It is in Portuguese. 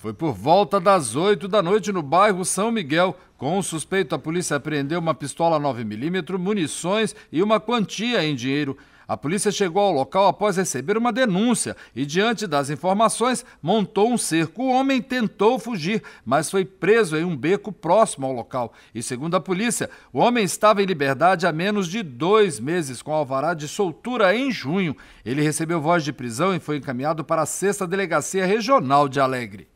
Foi por volta das 8 da noite no bairro São Miguel. Com o suspeito, a polícia apreendeu uma pistola 9mm, munições e uma quantia em dinheiro. A polícia chegou ao local após receber uma denúncia e, diante das informações, montou um cerco. O homem tentou fugir, mas foi preso em um beco próximo ao local. E, segundo a polícia, o homem estava em liberdade há menos de dois meses, com alvará de soltura em junho. Ele recebeu voz de prisão e foi encaminhado para a 6 Delegacia Regional de Alegre.